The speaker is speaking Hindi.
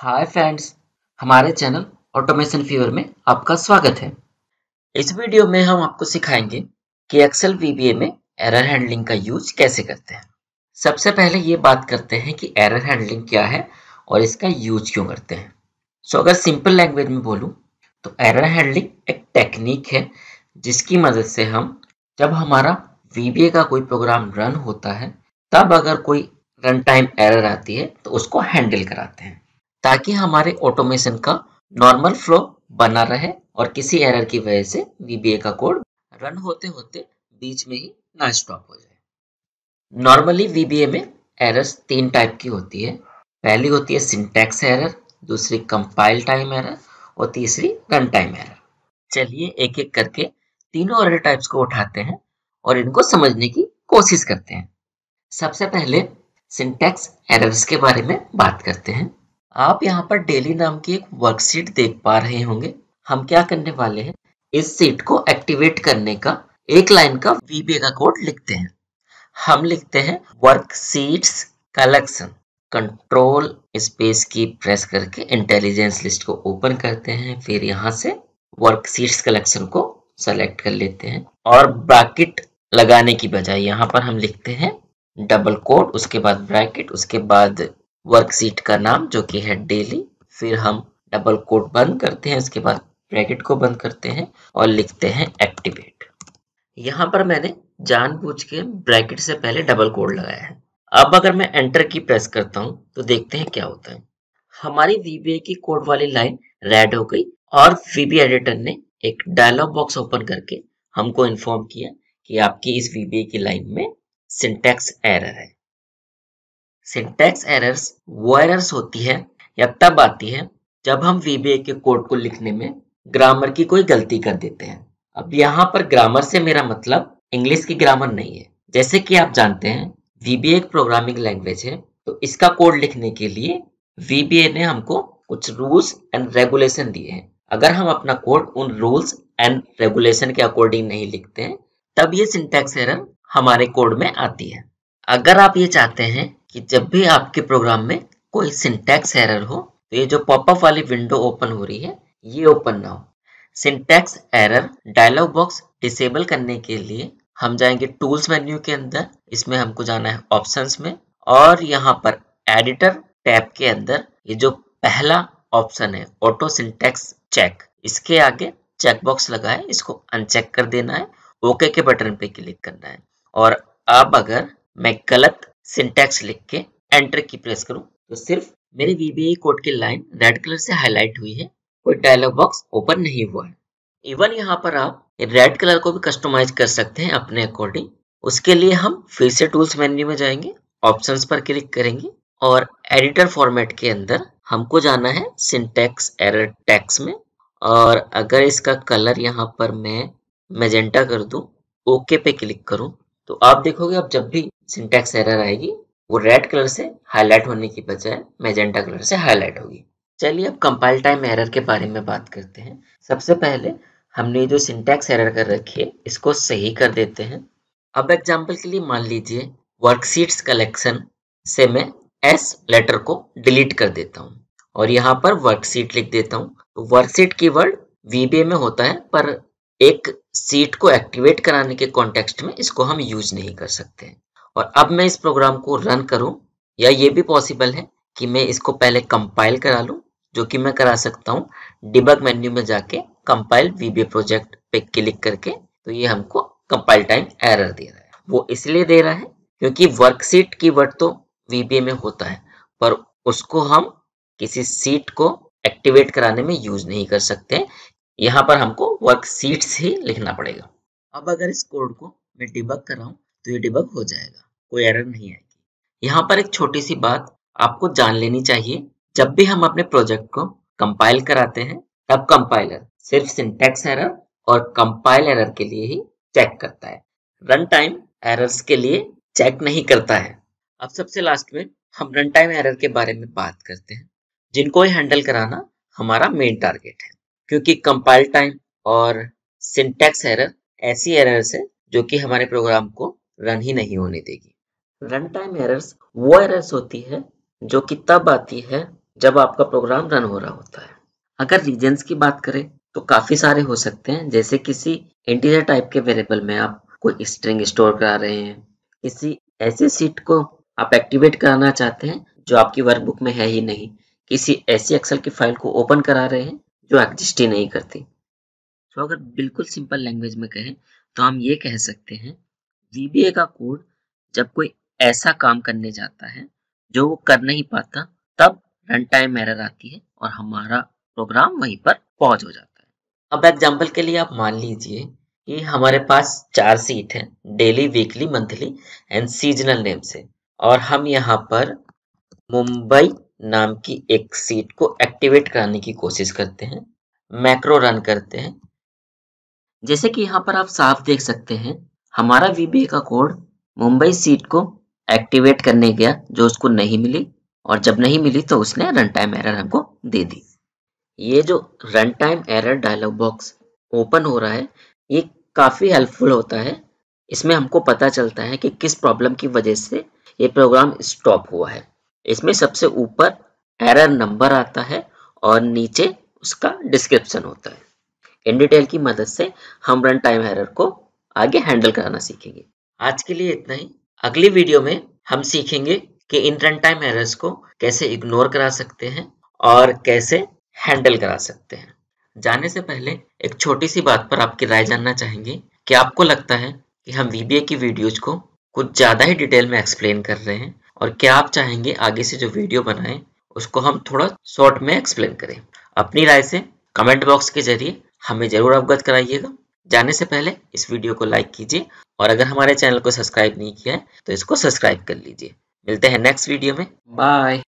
हाय फ्रेंड्स हमारे चैनल ऑटोमेशन फीवर में आपका स्वागत है इस वीडियो में हम आपको सिखाएंगे कि एक्सेल वीबीए में एरर हैंडलिंग का यूज कैसे करते हैं सबसे पहले ये बात करते हैं कि एरर हैंडलिंग क्या है और इसका यूज क्यों करते हैं सो अगर सिंपल लैंग्वेज में बोलूँ तो एरर हैंडलिंग एक टेक्निक है जिसकी मदद से हम जब हमारा वीबीए का कोई प्रोग्राम रन होता है तब अगर कोई रन टाइम एरर आती है तो उसको हैंडल कराते हैं ताकि हमारे ऑटोमेशन का नॉर्मल फ्लो बना रहे और किसी एरर की वजह से वीबीए का कोड रन होते होते बीच में ही ना स्टॉप हो जाए नॉर्मली वीबीए में एरर्स तीन टाइप की होती है पहली होती है सिंटैक्स एरर दूसरी कंपाइल टाइम एरर और तीसरी रन टाइम एरर चलिए एक एक करके तीनों एरर टाइप्स को उठाते हैं और इनको समझने की कोशिश करते हैं सबसे पहले सिंटैक्स एरर्स के बारे में बात करते हैं आप यहाँ पर डेली नाम की एक वर्कशीट देख पा रहे होंगे हम क्या करने वाले हैं इस सीट को एक्टिवेट करने का एक लाइन का वीबीए का कोड लिखते हैं हम लिखते हैं वर्कशीट्स कलेक्शन कंट्रोल स्पेस की प्रेस करके इंटेलिजेंस लिस्ट को ओपन करते हैं फिर यहाँ से वर्कशीट्स कलेक्शन को सेलेक्ट कर लेते हैं और ब्रैकेट लगाने की बजाय यहाँ पर हम लिखते हैं डबल कोड उसके बाद ब्रैकेट उसके बाद वर्कशीट का नाम जो कि है डेली फिर हम डबल कोट बंद करते हैं उसके बाद ब्रैकेट को बंद करते हैं और लिखते हैं एक्टिवेट यहाँ पर मैंने जानबूझ के ब्रैकेट से पहले डबल कोड लगाया है अब अगर मैं एंटर की प्रेस करता हूँ तो देखते हैं क्या होता है हमारी वीबीए की कोड वाली लाइन रेड हो गई और वीबी एडिटर ने एक डायलॉग बॉक्स ओपन करके हमको इन्फॉर्म किया कि आपकी इस वीबीए की लाइन में सिंटेक्स एरर है सिंटेक्स एरर्स वो एरर्स होती है या तब आती है जब हम वीबीए के कोड को लिखने में ग्रामर की कोई गलती कर देते हैं अब यहाँ पर ग्रामर से मेरा मतलब इंग्लिश की ग्रामर नहीं है जैसे कि आप जानते हैं वीबीए एक प्रोग्रामिंग लैंग्वेज है तो इसका कोड लिखने के लिए वीबीए ने हमको कुछ रूल्स एंड रेगुलेशन दिए हैं अगर हम अपना कोड उन रूल्स एंड रेगुलेशन के अकॉर्डिंग नहीं लिखते हैं तब ये सिंटेक्स एरर हमारे कोड में आती है अगर आप ये चाहते हैं कि जब भी आपके प्रोग्राम में कोई सिंटैक्स एरर हो तो ये जो पॉपअप वाली विंडो ओपन हो रही है ये ओपन ना हो syntax error dialog box disable करने के लिए हम जाएंगे टूल्स मेन्यू के अंदर इसमें हमको जाना है ऑप्शंस में और यहाँ पर एडिटर टैब के अंदर ये जो पहला ऑप्शन है ऑटो सिंटैक्स चेक इसके आगे चेकबॉक्स लगा है इसको अनचेक कर देना है ओके के बटन पे क्लिक करना है और अब अगर मैं गलत सिंटेक्स लिख के एंटर की प्रेस करूं तो सिर्फ मेरे VBA कोड की लाइन रेड कलर से हाईलाइट हुई है कोई डायलॉग बॉक्स ओपन नहीं हुआ है इवन यहाँ पर आप रेड कलर को भी कस्टमाइज कर सकते हैं अपने अकॉर्डिंग उसके लिए हम फिर से टूल्स मेन्यू में जाएंगे ऑप्शंस पर क्लिक करेंगे और एडिटर फॉर्मेट के अंदर हमको जाना है सिंटेक्स एरर टैक्स में और अगर इसका कलर यहाँ पर मैं मेजेंटा कर दूं ओके पे क्लिक करूं तो आप देखोगे अब जब भी सिंटेक्स एरर आएगी वो रेड कलर से हाईलाइट होने की बजाय मैजेंटा कलर से हाईलाइट होगी चलिए अब कंपाइल टाइम एरर के बारे में बात करते हैं सबसे पहले हमने जो सिंटेक्स एरर कर रखी है इसको सही कर देते हैं अब एग्जाम्पल के लिए मान लीजिए वर्कशीट्स कलेक्शन से मैं एस लेटर को डिलीट कर देता हूँ और यहाँ पर वर्कशीट लिख देता हूँ तो वर्कशीट की वर्ड वीबीए में होता है पर एक सीट को एक्टिवेट कराने के कॉन्टेक्स्ट में इसको हम यूज नहीं कर सकते हैं और अब मैं इस प्रोग्राम को रन करूं या ये भी पॉसिबल है कि मैं इसको पहले कंपाइल करा लूं जो कि मैं करा सकता हूं डिबग मेन्यू में जाके कंपाइल वीबी प्रोजेक्ट पे क्लिक करके तो ये हमको कंपाइल टाइम एरर दे रहा है वो इसलिए दे रहा है क्योंकि वर्कशीट की वर्ड तो वीबीए में होता है पर उसको हम किसी सीट को एक्टिवेट कराने में यूज नहीं कर सकते यहाँ पर हमको वर्कशीट ही लिखना पड़ेगा अब अगर इस कोड को मैं डिबक कर रहा हूँ तो ये डिबक हो जाएगा कोई एरर नहीं आएगी यहाँ पर एक छोटी सी बात आपको जान लेनी चाहिए जब भी हम अपने प्रोजेक्ट को कंपाइल कराते हैं तब कंपाइलर सिर्फ सिंटेक्स एरर और कंपाइल एरर के लिए ही चेक करता है रन टाइम एरर्स के लिए चेक नहीं करता है अब सबसे लास्ट में हम रन टाइम एरर के बारे में बात करते हैं जिनको हैंडल कराना हमारा मेन टारगेट है क्योंकि कंपाइल टाइम और सिंटेक्स एरर ऐसी एरर है जो कि हमारे प्रोग्राम को रन ही नहीं होने देगी रन टाइम एरर्स वो एरर्स होती है जो कि तब आती है जब आपका प्रोग्राम रन हो रहा होता है अगर रीजन्स की बात करें तो काफ़ी सारे हो सकते हैं जैसे किसी इंटीजर टाइप के वेरिएबल में आप कोई स्ट्रिंग स्टोर करा रहे हैं किसी ऐसे सीट को आप एक्टिवेट कराना चाहते हैं जो आपकी वर्कबुक में है ही नहीं किसी ऐसी एक्सेल की फाइल को ओपन करा रहे हैं जो एग्जिस्ट ही नहीं करती तो अगर बिल्कुल सिंपल लैंग्वेज में कहें तो हम ये कह सकते हैं वीबीए का कोड जब कोई ऐसा काम करने जाता है जो वो कर नहीं पाता तब रन टाइम एरर आती है और हमारा प्रोग्राम वहीं पर पॉज हो जाता है अब एग्जाम्पल के लिए आप मान लीजिए कि हमारे पास चार सीट है daily weekly monthly and seasonal name से और हम यहाँ पर मुंबई नाम की एक सीट को एक्टिवेट कराने की कोशिश करते हैं मैक्रो रन करते हैं जैसे कि यहाँ पर आप साफ देख सकते हैं हमारा वीबीए का कोड मुंबई सीट को एक्टिवेट करने गया जो उसको नहीं मिली और जब नहीं मिली तो उसने रन टाइम एरर हमको दे दी ये जो run time error dialog box open हो रहा है ये काफ़ी हेल्पफुल होता है इसमें हमको पता चलता है कि किस प्रॉब्लम की वजह से ये प्रोग्राम स्टॉप हुआ है इसमें सबसे ऊपर एरर नंबर आता है और नीचे उसका डिस्क्रिप्शन होता है इन डिटेल की मदद से हम रन टाइम एरर को आगे हैंडल कराना सीखेंगे आज के लिए इतना ही अगली वीडियो में हम सीखेंगे कि इन रन टाइम एरर्स को कैसे इग्नोर करा सकते हैं और कैसे हैंडल करा सकते हैं जाने से पहले एक छोटी सी बात पर आपकी राय जानना चाहेंगे कि आपको लगता है कि हम वीबीए की वीडियोज को कुछ ज़्यादा ही डिटेल में एक्सप्लेन कर रहे हैं और क्या आप चाहेंगे आगे से जो वीडियो बनाए उसको हम थोड़ा शॉर्ट में एक्सप्लेन करें अपनी राय से कमेंट बॉक्स के जरिए हमें जरूर अवगत कराइएगा जाने से पहले इस वीडियो को लाइक कीजिए और अगर हमारे चैनल को सब्सक्राइब नहीं किया है तो इसको सब्सक्राइब कर लीजिए मिलते हैं नेक्स्ट वीडियो में बाय